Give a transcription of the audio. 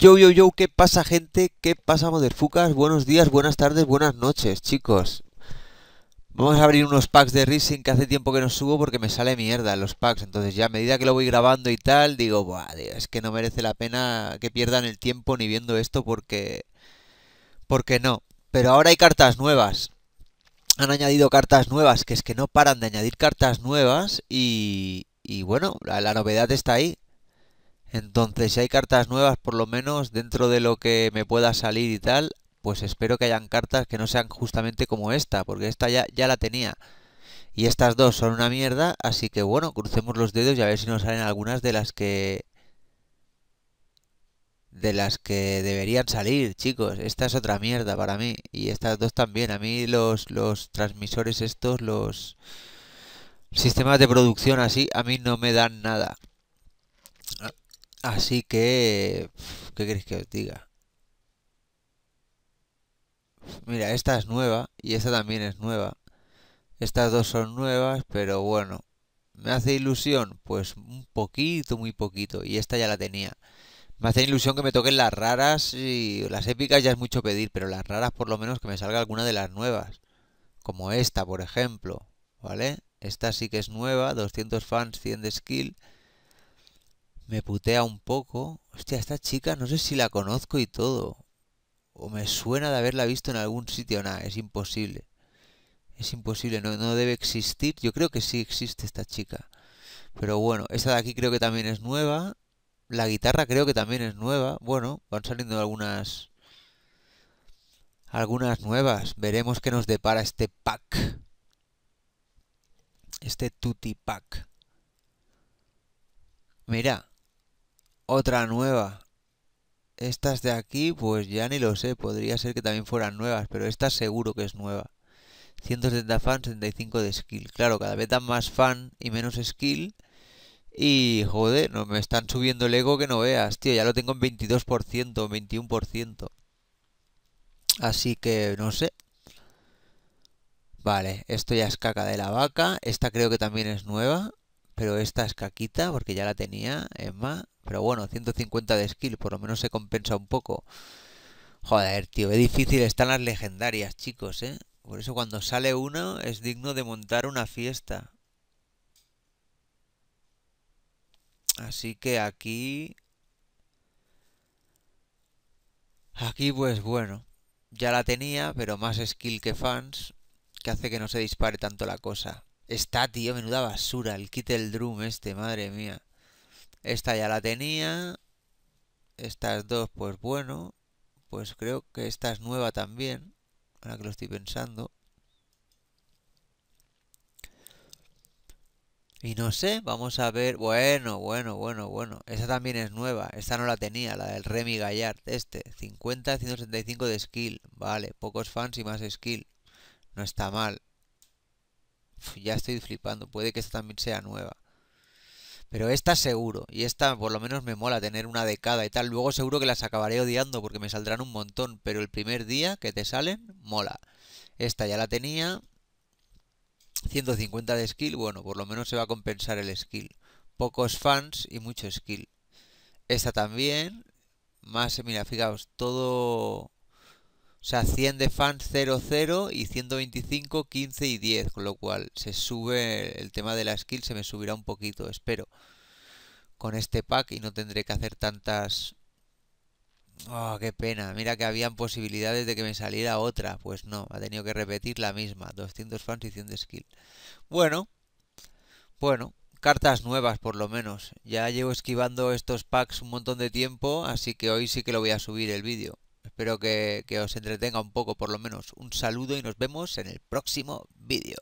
Yo, yo, yo, ¿qué pasa gente? ¿Qué pasa, Fucas Buenos días, buenas tardes, buenas noches, chicos. Vamos a abrir unos packs de Rising que hace tiempo que no subo porque me sale mierda los packs. Entonces ya a medida que lo voy grabando y tal, digo, es que no merece la pena que pierdan el tiempo ni viendo esto porque... Porque no. Pero ahora hay cartas nuevas. Han añadido cartas nuevas, que es que no paran de añadir cartas nuevas y... Y bueno, la novedad está ahí. Entonces, si hay cartas nuevas, por lo menos dentro de lo que me pueda salir y tal, pues espero que hayan cartas que no sean justamente como esta, porque esta ya, ya la tenía. Y estas dos son una mierda, así que bueno, crucemos los dedos y a ver si nos salen algunas de las que... De las que deberían salir, chicos. Esta es otra mierda para mí. Y estas dos también. A mí los, los transmisores estos, los sistemas de producción así, a mí no me dan nada. Así que, ¿qué queréis que os diga? Mira, esta es nueva y esta también es nueva. Estas dos son nuevas, pero bueno, ¿me hace ilusión? Pues un poquito, muy poquito. Y esta ya la tenía. Me hace ilusión que me toquen las raras y las épicas ya es mucho pedir, pero las raras por lo menos que me salga alguna de las nuevas. Como esta, por ejemplo. ¿Vale? Esta sí que es nueva, 200 fans, 100 de skill me putea un poco. Hostia, esta chica no sé si la conozco y todo. O me suena de haberla visto en algún sitio. Nada, es imposible. Es imposible, no, no debe existir. Yo creo que sí existe esta chica. Pero bueno, esta de aquí creo que también es nueva. La guitarra creo que también es nueva. Bueno, van saliendo algunas... Algunas nuevas. Veremos qué nos depara este pack. Este tutti pack. Mira, otra nueva. Estas de aquí, pues ya ni lo sé, podría ser que también fueran nuevas, pero esta seguro que es nueva. 170 fans, 75 de skill. Claro, cada vez dan más fan y menos skill. Y joder, no, me están subiendo el ego que no veas, tío. Ya lo tengo en 22%, 21%. Así que no sé. Vale, esto ya es caca de la vaca. Esta creo que también es nueva. Pero esta es caquita porque ya la tenía. Emma pero bueno, 150 de skill, por lo menos se compensa un poco. Joder, tío, es difícil están las legendarias, chicos, ¿eh? Por eso cuando sale una es digno de montar una fiesta. Así que aquí... Aquí pues bueno, ya la tenía, pero más skill que fans, que hace que no se dispare tanto la cosa. Está, tío, menuda basura, el kit del drum este, madre mía. Esta ya la tenía. Estas dos, pues bueno. Pues creo que esta es nueva también. Ahora que lo estoy pensando. Y no sé, vamos a ver. Bueno, bueno, bueno, bueno. Esta también es nueva. Esta no la tenía, la del Remy Gallard. Este, 50, 165 de skill. Vale, pocos fans y más skill. No está mal. ya estoy flipando. Puede que esta también sea nueva. Pero esta seguro, y esta por lo menos me mola tener una década y tal. Luego seguro que las acabaré odiando porque me saldrán un montón, pero el primer día que te salen, mola. Esta ya la tenía. 150 de skill, bueno, por lo menos se va a compensar el skill. Pocos fans y mucho skill. Esta también. Más, mira, fijaos, todo sea, 100 de fans 0, 0 y 125, 15 y 10, con lo cual se sube el tema de la skill, se me subirá un poquito, espero, con este pack y no tendré que hacer tantas... Oh, qué pena, mira que habían posibilidades de que me saliera otra, pues no, ha tenido que repetir la misma, 200 fans y 100 de skill. Bueno, bueno, cartas nuevas por lo menos, ya llevo esquivando estos packs un montón de tiempo, así que hoy sí que lo voy a subir el vídeo. Espero que, os entretenga un poco por lo menos. Un saludo y nos vemos en el próximo vídeo.